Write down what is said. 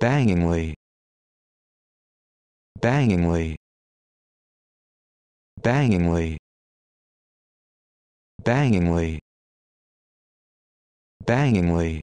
bangingly bangingly bangingly bangingly bangingly